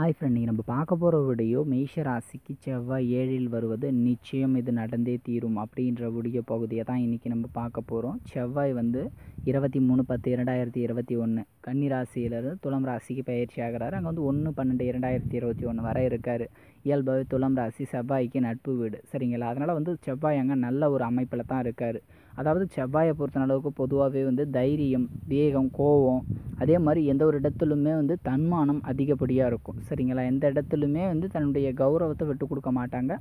hi friend நீங்கள் நம்ம பார்க்க போகிற விடையோ மேஷ ராசிக்கு செவ்வாய் ஏழில் வருவது நிச்சயம் இது நடந்தே தீரும் அப்படின்ற விடிய பகுதியை தான் இன்றைக்கி நம்ம பார்க்க போகிறோம் செவ்வாய் வந்து இருபத்தி மூணு பத்து இரண்டாயிரத்தி இருபத்தி ஒன்று கன்னி ராசியிலேருந்து துளம் ராசிக்கு பயிற்சி ஆகிறாரு அங்கே வந்து ஒன்று பன்னெண்டு இரண்டாயிரத்தி இருபத்தி ஒன்று வரை இருக்கார் இயல்பாகவே துளம் ராசி செவ்வாய்க்கு நட்பு வீடு சரிங்களா அதனால் வந்து செவ்வாய் அங்கே நல்ல ஒரு அமைப்பில் தான் இருக்கார் அதாவது செவ்வாயை பொறுத்த அளவுக்கு பொதுவாகவே வந்து தைரியம் வேகம் கோபம் அதே மாதிரி எந்த ஒரு இடத்துலுமே வந்து தன்மானம் அதிகப்படியாக இருக்கும் சரிங்களா எந்த இடத்துலுமே வந்து தன்னுடைய கௌரவத்தை விட்டு கொடுக்க மாட்டாங்க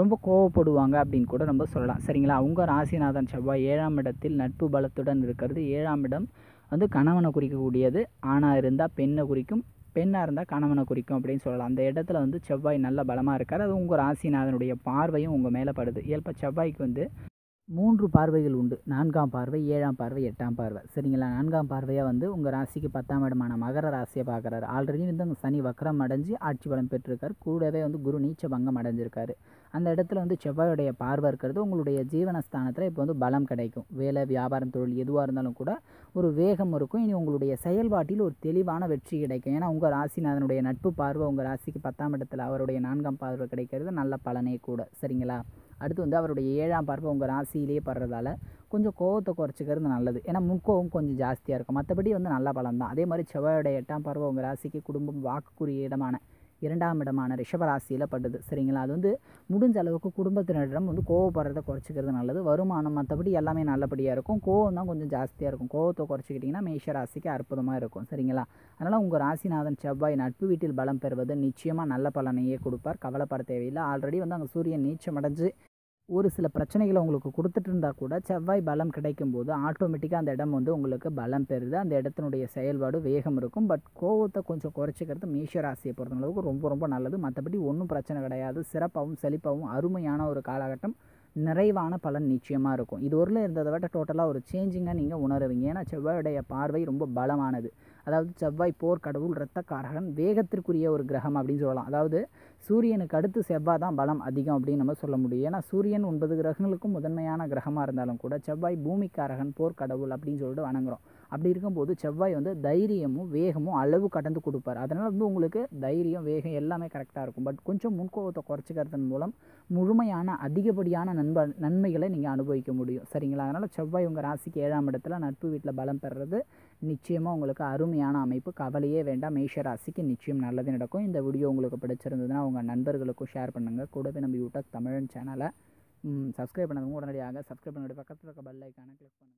ரொம்ப கோவப்படுவாங்க அப்படின்னு கூட நம்ம சொல்லலாம் சரிங்களா அவங்க ராசிநாதன் செவ்வாய் ஏழாம் இடத்தில் நட்பு பலத்துடன் இருக்கிறது ஏழாம் இடம் வந்து கணவனை குறிக்கக்கூடியது ஆணாக இருந்தால் பெண்ணை குறிக்கும் பெண்ணாக இருந்தால் கணவனை குறிக்கும் அப்படின்னு சொல்லலாம் அந்த இடத்துல வந்து செவ்வாய் நல்ல பலமாக இருக்கார் அது உங்கள் ராசிநாதனுடைய பார்வையும் உங்கள் மேலே படுது இயல்ப செவ்வாய்க்கு வந்து மூன்று பார்வைகள் உண்டு நான்காம் பார்வை ஏழாம் பார்வை எட்டாம் பார்வை சரிங்களா நான்காம் பார்வையாக வந்து உங்கள் ராசிக்கு பத்தாம் இடமான மகர ராசியை பார்க்குறாரு ஆல்ரெடி வந்து அங்கே சனி வக்கரம் அடைஞ்சு ஆட்சி பலம் பெற்றிருக்கார் கூடவே வந்து குரு நீச்ச பங்கம் அடைஞ்சிருக்காரு அந்த இடத்துல வந்து செவ்வாயுடைய பார்வை இருக்கிறது உங்களுடைய ஜீவனஸ்தானத்தில் இப்போ வந்து பலம் கிடைக்கும் வேலை வியாபாரம் தொழில் எதுவாக இருந்தாலும் கூட ஒரு வேகம் இருக்கும் இனி உங்களுடைய செயல்பாட்டில் ஒரு தெளிவான வெற்றி கிடைக்கும் ஏன்னா உங்கள் ராசிநாதனுடைய நட்பு பார்வை உங்கள் ராசிக்கு பத்தாம் இடத்துல அவருடைய நான்காம் பார்வை கிடைக்கிறது நல்ல பலனே கூட சரிங்களா அடுத்து வந்து அவருடைய ஏழாம் பார்ப்பு உங்கள் ராசியிலே படுறதால கொஞ்சம் கோவத்தை குறைச்சிக்கிறது நல்லது ஏன்னா முன்கோவம் கொஞ்சம் ஜாஸ்தியாக இருக்கும் மற்றபடி வந்து நல்ல பலம் தான் அதே மாதிரி செவ்வாயோட எட்டாம் பார்வை உங்கள் ராசிக்கு குடும்பம் வாக்குக்குரிய இடமான இரண்டாம் இடமான ரிஷபராசியில் படுது சரிங்களா அது வந்து முடிஞ்ச அளவுக்கு குடும்பத்தினரிடம் வந்து கோவப்படுறத குறைச்சிக்கிறது நல்லது வருமானம் மற்றபடி எல்லாமே நல்லபடியாக இருக்கும் கோவம் தான் கொஞ்சம் ஜாஸ்தியாக இருக்கும் கோவத்தை குறைச்சிக்கிட்டிங்கன்னா மேஷ ராசிக்கு அற்புதமாக இருக்கும் சரிங்களா அதனால் உங்கள் ராசிநாதன் செவ்வாய் நட்பு வீட்டில் பலம் பெறுவது நிச்சயமாக நல்ல பலனையே கொடுப்பார் கவலைப்பட தேவையில்லை ஆல்ரெடி வந்து அங்கே சூரியன் நீச்சம் அடைஞ்சு ஒரு சில பிரச்சனைகளை உங்களுக்கு கொடுத்துட்டு இருந்தால் கூட செவ்வாய் பலம் கிடைக்கும் போது ஆட்டோமேட்டிக்காக அந்த இடம் வந்து உங்களுக்கு பலம் பெறுது அந்த இடத்தினுடைய செயல்பாடு வேகம் இருக்கும் பட் கோவத்தை கொஞ்சம் குறைச்சிக்கிறது பொறுத்த பொறுத்தளவுக்கு ரொம்ப ரொம்ப நல்லது மற்றபடி ஒன்றும் பிரச்சனை கிடையாது சிறப்பாகவும் செழிப்பாகவும் அருமையான ஒரு காலகட்டம் நிறைவான பலன் நிச்சயமாக இருக்கும் இது ஒரு இருந்ததை விட டோட்டலாக ஒரு சேஞ்சிங்காக நீங்கள் உணருவீங்க ஏன்னா செவ்வாயுடைய பார்வை ரொம்ப பலமானது அதாவது செவ்வாய் போர் கடவுள் ரத்தக்காரகன் வேகத்திற்குரிய ஒரு கிரகம் அப்படின்னு சொல்லலாம் அதாவது சூரியனுக்கு அடுத்து செவ்வாய் தான் பலம் அதிகம் அப்படின்னு நம்ம சொல்ல முடியும் ஏன்னா சூரியன் ஒன்பது கிரகங்களுக்கும் முதன்மையான கிரகமாக இருந்தாலும் கூட செவ்வாய் பூமிக்காரகன் போர் கடவுள் அப்படின்னு சொல்லிட்டு வணங்குறோம் அப்படி இருக்கும்போது செவ்வாய் வந்து தைரியமும் வேகமும் அளவு கடந்து கொடுப்பார் அதனால் வந்து உங்களுக்கு தைரியம் வேகம் எல்லாமே கரெக்டாக இருக்கும் பட் கொஞ்சம் முன்கோபத்தை குறைச்சிக்கிறதன் மூலம் முழுமையான அதிகப்படியான நண்ப நன்மைகளை நீங்கள் அனுபவிக்க முடியும் சரிங்களா அதனால் செவ்வாய் உங்கள் ராசிக்கு ஏழாம் இடத்துல நட்பு வீட்டில் பலம் பெறுறது நிச்சயமாக உங்களுக்கு அருமையான அமைப்பு கவலையே வேண்டாம் மேஷராசிக்கு நிச்சயம் நல்லது நடக்கும் இந்த வீடியோ உங்களுக்கு பிடிச்சிருந்ததுன்னா உங்கள் நண்பர்களுக்கும் ஷேர் பண்ணுங்கள் கூடவே நம்ம யூடியூப் தமிழன் சேனலை சப்ஸ்கிரைப் பண்ணதும் உடனடியாக சப்ஸ்கிரைப் பண்ணிவிட்டு பக்கத்தில் இருக்க பெல் ஐக்கானை கிளிக் பண்ணுங்கள்